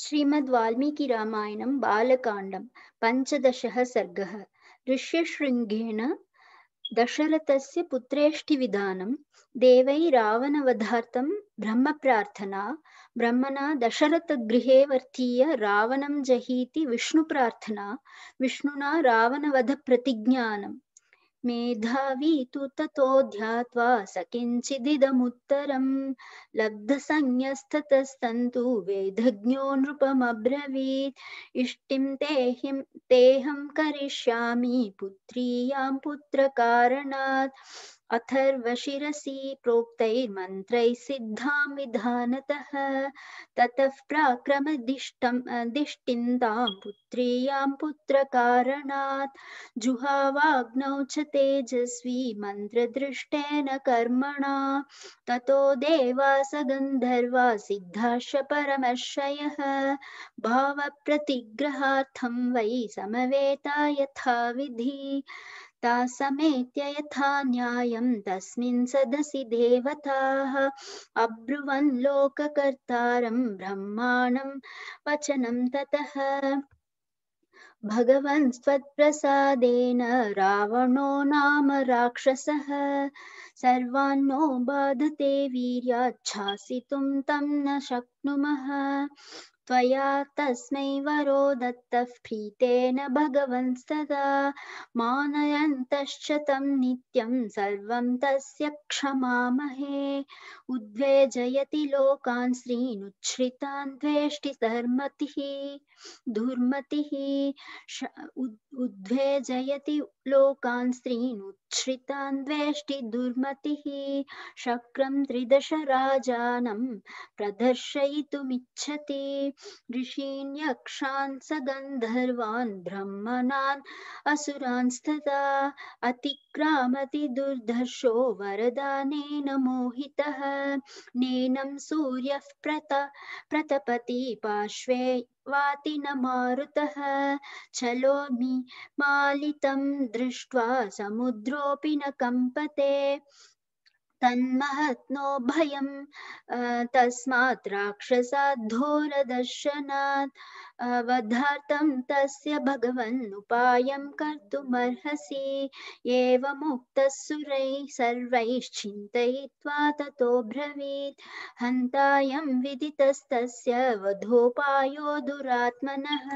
श्रीमद्वाल्मीकिरामायणं बालकाण्डं पञ्चदशः सर्गः ऋष्यशृङ्गेण दशरथस्य पुत्रेष्टिविधानं देवै रावणवधार्थं ब्रह्मप्रार्थना ब्रह्मणा दशरथगृहे वर्तीय रावणं जहीति विष्णुप्रार्थना विष्णुना रावणवधप्रतिज्ञानं मेधावी तु ततो ध्यात्वा स किञ्चिदिदमुत्तरम् लब्धसंज्ञस्ततस्तन्तु वेदज्ञो नृपमब्रवीत् इष्टिं तेहिं तेऽहं करिष्यामि पुत्रीयां पुत्रकारणात् अथर्वशिरसि प्रोक्तैर्मन्त्रैः सिद्धां विधानतः ततः प्राक्रमदिष्टं दिष्टिन्तां पुत्रीयां पुत्रकारणात् जुहावाग्नौ च तेजस्वी मन्त्रदृष्टेन कर्मणा ततो देवा स गन्धर्वा सिद्धाश्च परमर्षयः भावप्रतिग्रहार्थं वै समवेता यथाविधि ता समेत्य यथा न्यायं तस्मिन् सदसि देवताः अब्रुवन् लोककर्तारं ब्रह्माणं वचनं ततः भगवन् त्वत्प्रसादेन रावणो नाम राक्षसः सर्वान्नो बाधते वीर्याच्छासितुं तं न शक्नुमः त्वया तस्मै वरो दत्तः प्रीतेन भगवंस्तदा मानयन्तश्च तं नित्यं सर्वं तस्य क्षमामहे उद्वेजयति लोकान् श्रीनुच्छ्रितान् द्वेष्टि धर्मतिः दुर्मतिः उद्वेजयति लोकान् स्त्रीनुच्छ्रितान् वेष्टि दुर्मतिः शक्रं त्रिदश राजानं प्रदर्शयितुमिच्छति ऋषीन् यक्षान् स गन्धर्वान् ब्रह्मणान् असुरांस्तदा अतिक्रामति दुर्धर्षो वरदानेन मोहितः नेनं सूर्यः प्रत प्रतपति पार्श्वे वातिनमारुतः छलोमि मालितं दृष्ट्वा समुद्रोऽपि न कम्पते तन्महत्नो भयम् तस्मात् राक्षसाद्धोरदर्शनात् वधार्थं तस्य भगवन्नुपायं कर्तुमर्हसि एवमुक्तः सुरैः सर्वैश्चिन्तयित्वा ततो ब्रवीत् हन्तायं विदितस्तस्य वधोपायो दुरात्मनः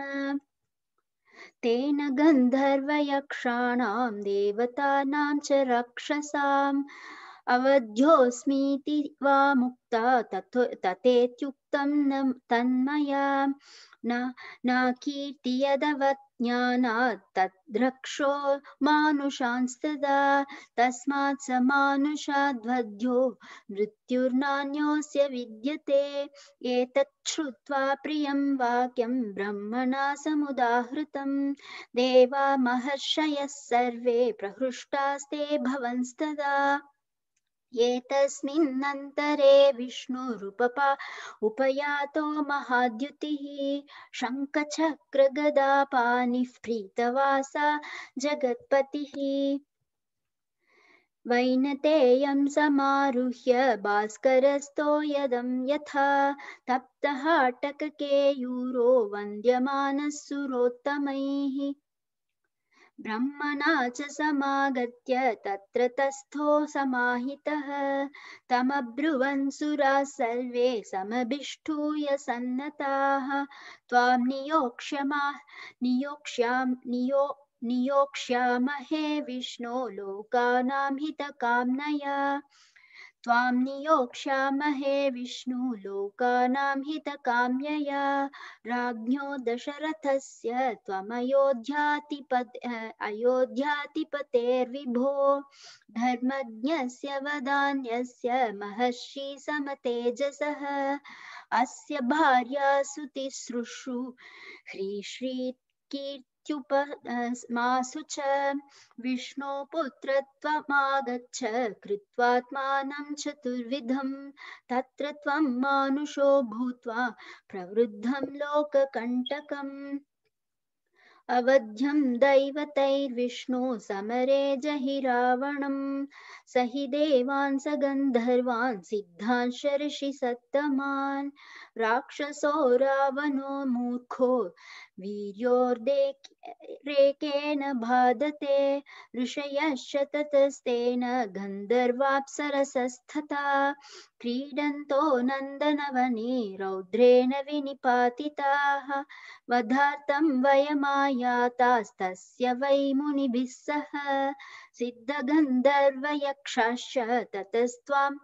तेन गन्धर्वयक्षाणां देवतानां च रक्षसाम् अवध्योऽस्मीति वा मुक्ता तथो तथेत्युक्तं न तन्मया न न तद्रक्षो मानुषांस्तदा तस्मात् स मानुषाद्वध्यो मृत्युर्नान्योऽस्य विद्यते एतच्छ्रुत्वा प्रियं वाक्यं ब्रह्मणा समुदाहृतं देवा महर्षयः सर्वे प्रहृष्टास्ते भवंस्तदा एतस्मिन्नन्तरे विष्णुरुपपा उपयातो महाद्युतिः शङ्खचक्रगदापानिः प्रीतवासा जगत्पतिः वैनतेयं समारुह्य भास्करस्थो यदं यथा तप्तहाटककेयूरो वन्द्यमानः सुरोत्तमैः ब्रह्मणा च समागत्य तत्र तस्थो समाहितः तमब्रुवन् सुराः सर्वे समभिष्ठूय सन्नताः त्वां नियोक्ष्यमा नियोक्ष्यां नियो नियोक्ष्यामहे विष्णो लोकानां हितकाम्नया त्वां नियोक्ष्यामहे विष्णुलोकानां हितकाम्यया राज्ञो दशरथस्य त्वमयोध्यातिपत् अयोध्यातिपतेर्विभो धर्मज्ञस्य वदान्यस्य महर्षि समतेजसः अस्य भार्या सुतिसृषु ह्रीश्रीकीर्ति सुच विष्णु च विष्णुपुत्रत्वमागच्छ कृत्वात्मानं चतुर्विधं तत्र त्वं मानुषो भूत्वा प्रवृद्धं लोककण्टकम् अवध्यं दैवतैर्विष्णु समरे जहि रावणं स हि देवान् स गन्धर्वान् राक्षसो रावणो मूर्खो वीर्योर्देकेन बाधते ऋषयश्च ततस्तेन गन्धर्वाप्सरसस्तथा क्रीडन्तो नन्दनवने रौद्रेण विनिपातिताः वधार्थं वयमायातास्तस्य वै मुनिभिः सह सिद्धगन्धर्वयक्षाश्च ततस्त्वाम्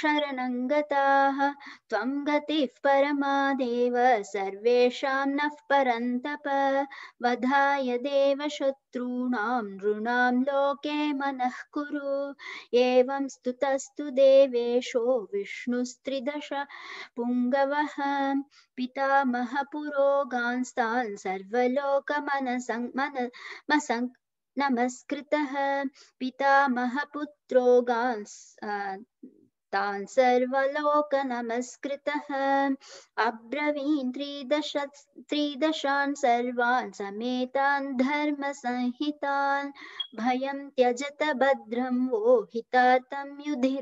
शरणं गति त्वं गतिः परमादेव सर्वेषां नः वधाय देव लोके कुरु एवं स्तुतस्तु देवेशो विष्णुस्त्रिदश पुङ्गवः मन मसं नमस्कृतः तान् नमस्कृत अब्रवीन् त्रिदश त्रिदशान् सर्वान् समेतान् धर्मसंहितान् भयं त्यजत भद्रं वोहिता हितार्थं युधि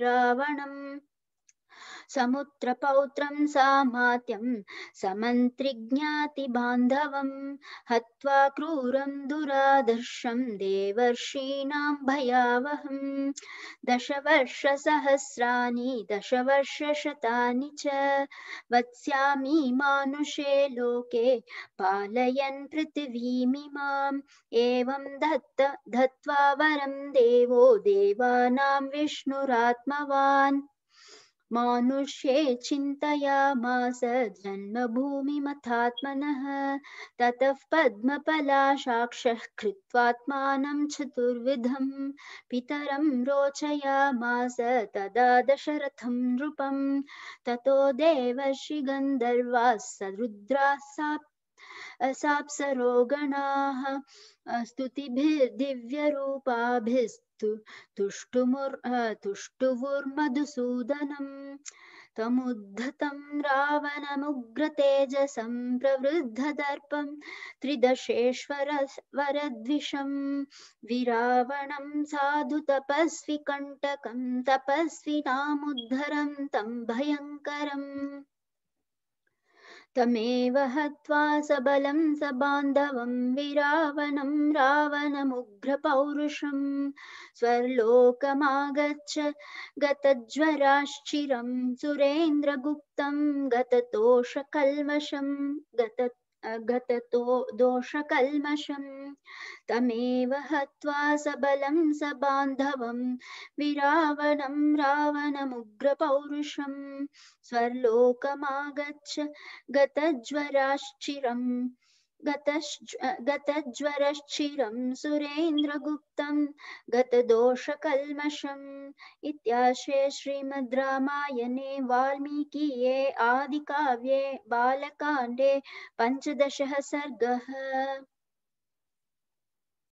समुद्रपौत्रं सामात्यं समन्त्रिज्ञाति बान्धवं हत्वा क्रूरं दुरादर्शं देवर्षीणां भयावहम् दशवर्षसहस्राणि दशवर्षशतानि च वत्स्यामि मानुषे लोके पालयन् पृथिवीमिमाम् एवं धत्त धत्वा वरं देवो देवानां विष्णुरात्मवान् मानुष्ये चिन्तयामास जन्मभूमिमथात्मनः ततः पद्मपलाशाक्षः कृत्वात्मानं चतुर्विधम पितरम रोचयामास तदा दशरथम नृपम तथो देवश्रीगन्धर्वाः स रुद्राः साप् असाप्सरोगणाः स्तुतिभिर्दिव्यरूपाभिस्तु तुष्टुमुर् तुष्टुवुर्मधुसूदनम् तमुद्धतं रावणमुग्रतेजसं प्रवृद्धदर्पं त्रिदशेश्वरवरद्विषं विरावणं साधु तपस्विकण्टकं तपस्विनामुद्धरं तं भयङ्करम् तमेव हत्वा सबलं सबान्धवं विरावणं रावणमुग्रपौरुषं स्वर्लोकमागच्छ गतज्वराश्चिरं सुरेन्द्रगुप्तं गततोषकल्मषं गत अघततो दोषकल्मषं तमेव हत्वा सबलं सबान्धवं विरावणं रावणमुग्रपौरुषं स्वर्लोकमागच्छ गतज्वराश्चिरम् गतज्वरश्चिरं सुरेन्द्रगुप्तं गतदोषकल्मषम् इत्याशे श्रीमद् रामायणे वाल्मीकीये आदिकाव्ये बालकाण्डे पञ्चदशः सर्गः